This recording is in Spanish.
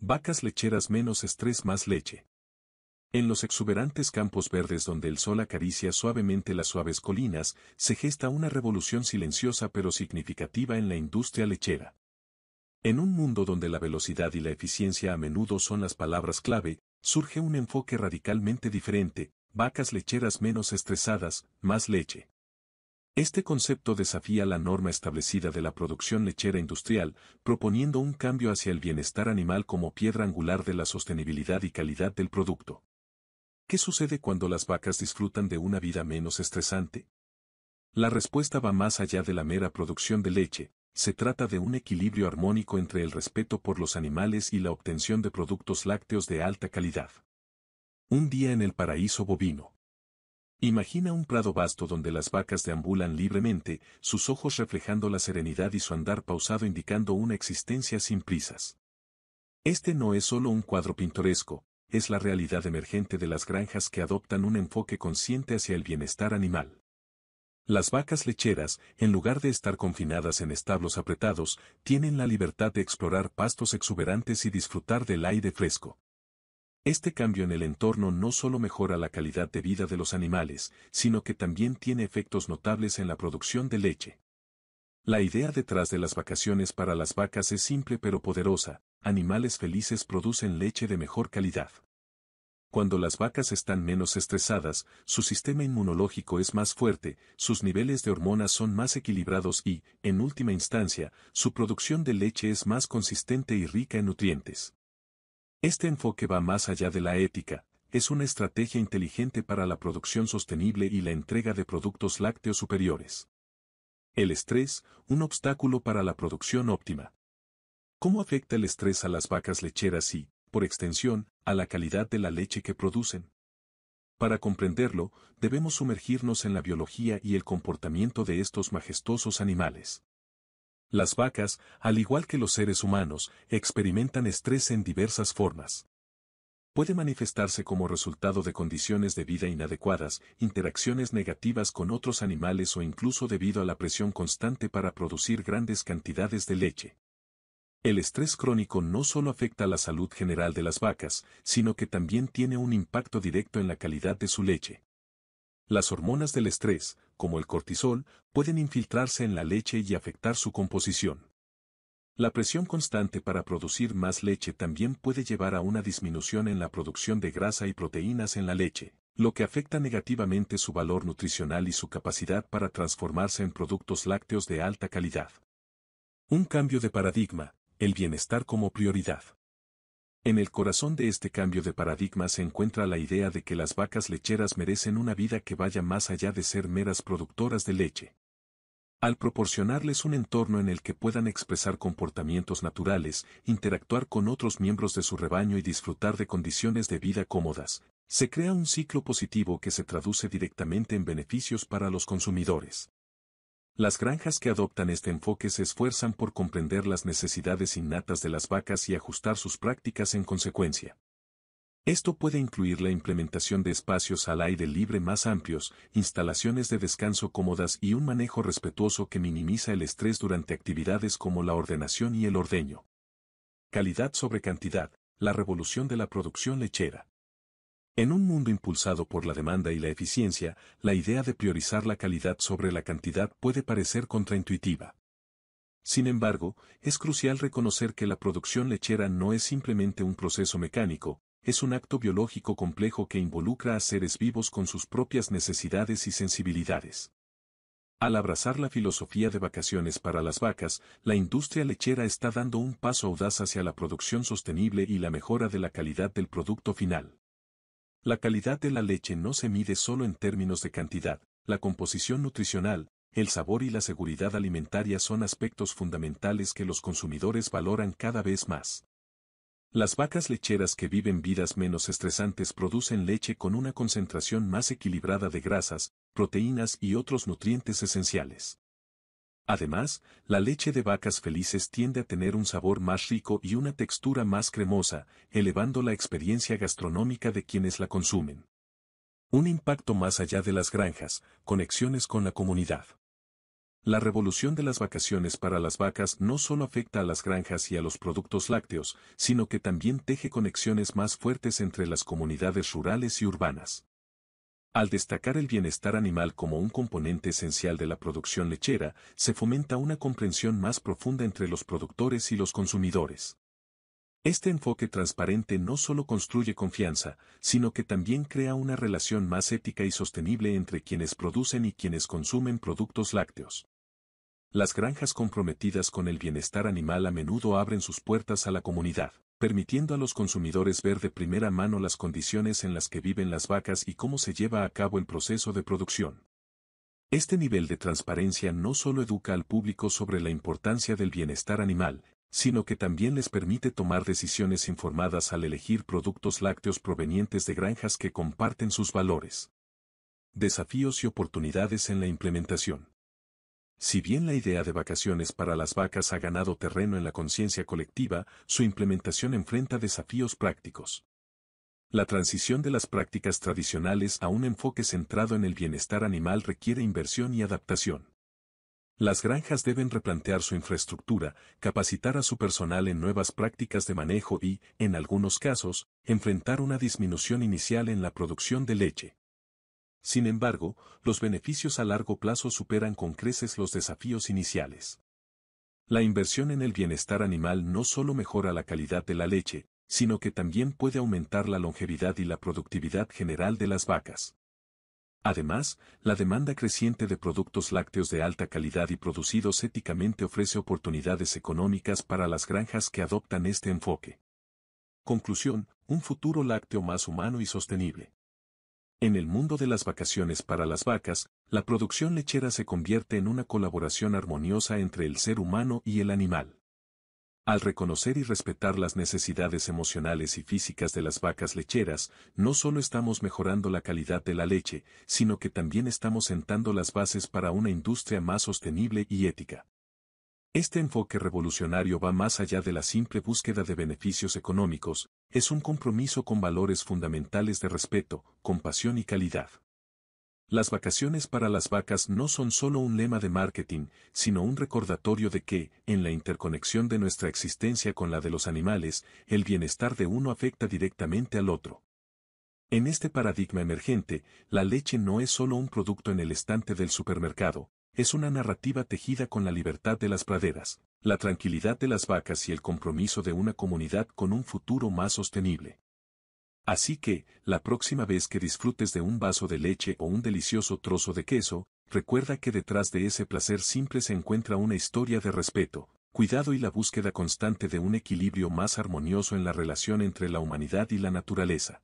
Vacas lecheras menos estrés más leche. En los exuberantes campos verdes donde el sol acaricia suavemente las suaves colinas, se gesta una revolución silenciosa pero significativa en la industria lechera. En un mundo donde la velocidad y la eficiencia a menudo son las palabras clave, surge un enfoque radicalmente diferente, vacas lecheras menos estresadas, más leche. Este concepto desafía la norma establecida de la producción lechera industrial, proponiendo un cambio hacia el bienestar animal como piedra angular de la sostenibilidad y calidad del producto. ¿Qué sucede cuando las vacas disfrutan de una vida menos estresante? La respuesta va más allá de la mera producción de leche, se trata de un equilibrio armónico entre el respeto por los animales y la obtención de productos lácteos de alta calidad. Un día en el paraíso bovino. Imagina un prado vasto donde las vacas deambulan libremente, sus ojos reflejando la serenidad y su andar pausado indicando una existencia sin prisas. Este no es solo un cuadro pintoresco, es la realidad emergente de las granjas que adoptan un enfoque consciente hacia el bienestar animal. Las vacas lecheras, en lugar de estar confinadas en establos apretados, tienen la libertad de explorar pastos exuberantes y disfrutar del aire fresco. Este cambio en el entorno no solo mejora la calidad de vida de los animales, sino que también tiene efectos notables en la producción de leche. La idea detrás de las vacaciones para las vacas es simple pero poderosa, animales felices producen leche de mejor calidad. Cuando las vacas están menos estresadas, su sistema inmunológico es más fuerte, sus niveles de hormonas son más equilibrados y, en última instancia, su producción de leche es más consistente y rica en nutrientes. Este enfoque va más allá de la ética, es una estrategia inteligente para la producción sostenible y la entrega de productos lácteos superiores. El estrés, un obstáculo para la producción óptima. ¿Cómo afecta el estrés a las vacas lecheras y, por extensión, a la calidad de la leche que producen? Para comprenderlo, debemos sumergirnos en la biología y el comportamiento de estos majestuosos animales. Las vacas, al igual que los seres humanos, experimentan estrés en diversas formas. Puede manifestarse como resultado de condiciones de vida inadecuadas, interacciones negativas con otros animales o incluso debido a la presión constante para producir grandes cantidades de leche. El estrés crónico no solo afecta la salud general de las vacas, sino que también tiene un impacto directo en la calidad de su leche. Las hormonas del estrés, como el cortisol, pueden infiltrarse en la leche y afectar su composición. La presión constante para producir más leche también puede llevar a una disminución en la producción de grasa y proteínas en la leche, lo que afecta negativamente su valor nutricional y su capacidad para transformarse en productos lácteos de alta calidad. Un cambio de paradigma, el bienestar como prioridad. En el corazón de este cambio de paradigma se encuentra la idea de que las vacas lecheras merecen una vida que vaya más allá de ser meras productoras de leche. Al proporcionarles un entorno en el que puedan expresar comportamientos naturales, interactuar con otros miembros de su rebaño y disfrutar de condiciones de vida cómodas, se crea un ciclo positivo que se traduce directamente en beneficios para los consumidores. Las granjas que adoptan este enfoque se esfuerzan por comprender las necesidades innatas de las vacas y ajustar sus prácticas en consecuencia. Esto puede incluir la implementación de espacios al aire libre más amplios, instalaciones de descanso cómodas y un manejo respetuoso que minimiza el estrés durante actividades como la ordenación y el ordeño. Calidad sobre cantidad, la revolución de la producción lechera. En un mundo impulsado por la demanda y la eficiencia, la idea de priorizar la calidad sobre la cantidad puede parecer contraintuitiva. Sin embargo, es crucial reconocer que la producción lechera no es simplemente un proceso mecánico, es un acto biológico complejo que involucra a seres vivos con sus propias necesidades y sensibilidades. Al abrazar la filosofía de vacaciones para las vacas, la industria lechera está dando un paso audaz hacia la producción sostenible y la mejora de la calidad del producto final. La calidad de la leche no se mide solo en términos de cantidad, la composición nutricional, el sabor y la seguridad alimentaria son aspectos fundamentales que los consumidores valoran cada vez más. Las vacas lecheras que viven vidas menos estresantes producen leche con una concentración más equilibrada de grasas, proteínas y otros nutrientes esenciales. Además, la leche de vacas felices tiende a tener un sabor más rico y una textura más cremosa, elevando la experiencia gastronómica de quienes la consumen. Un impacto más allá de las granjas, conexiones con la comunidad. La revolución de las vacaciones para las vacas no solo afecta a las granjas y a los productos lácteos, sino que también teje conexiones más fuertes entre las comunidades rurales y urbanas. Al destacar el bienestar animal como un componente esencial de la producción lechera, se fomenta una comprensión más profunda entre los productores y los consumidores. Este enfoque transparente no solo construye confianza, sino que también crea una relación más ética y sostenible entre quienes producen y quienes consumen productos lácteos. Las granjas comprometidas con el bienestar animal a menudo abren sus puertas a la comunidad permitiendo a los consumidores ver de primera mano las condiciones en las que viven las vacas y cómo se lleva a cabo el proceso de producción. Este nivel de transparencia no solo educa al público sobre la importancia del bienestar animal, sino que también les permite tomar decisiones informadas al elegir productos lácteos provenientes de granjas que comparten sus valores. Desafíos y oportunidades en la implementación. Si bien la idea de vacaciones para las vacas ha ganado terreno en la conciencia colectiva, su implementación enfrenta desafíos prácticos. La transición de las prácticas tradicionales a un enfoque centrado en el bienestar animal requiere inversión y adaptación. Las granjas deben replantear su infraestructura, capacitar a su personal en nuevas prácticas de manejo y, en algunos casos, enfrentar una disminución inicial en la producción de leche. Sin embargo, los beneficios a largo plazo superan con creces los desafíos iniciales. La inversión en el bienestar animal no solo mejora la calidad de la leche, sino que también puede aumentar la longevidad y la productividad general de las vacas. Además, la demanda creciente de productos lácteos de alta calidad y producidos éticamente ofrece oportunidades económicas para las granjas que adoptan este enfoque. Conclusión, un futuro lácteo más humano y sostenible. En el mundo de las vacaciones para las vacas, la producción lechera se convierte en una colaboración armoniosa entre el ser humano y el animal. Al reconocer y respetar las necesidades emocionales y físicas de las vacas lecheras, no solo estamos mejorando la calidad de la leche, sino que también estamos sentando las bases para una industria más sostenible y ética. Este enfoque revolucionario va más allá de la simple búsqueda de beneficios económicos, es un compromiso con valores fundamentales de respeto, compasión y calidad. Las vacaciones para las vacas no son solo un lema de marketing, sino un recordatorio de que, en la interconexión de nuestra existencia con la de los animales, el bienestar de uno afecta directamente al otro. En este paradigma emergente, la leche no es solo un producto en el estante del supermercado, es una narrativa tejida con la libertad de las praderas, la tranquilidad de las vacas y el compromiso de una comunidad con un futuro más sostenible. Así que, la próxima vez que disfrutes de un vaso de leche o un delicioso trozo de queso, recuerda que detrás de ese placer simple se encuentra una historia de respeto, cuidado y la búsqueda constante de un equilibrio más armonioso en la relación entre la humanidad y la naturaleza.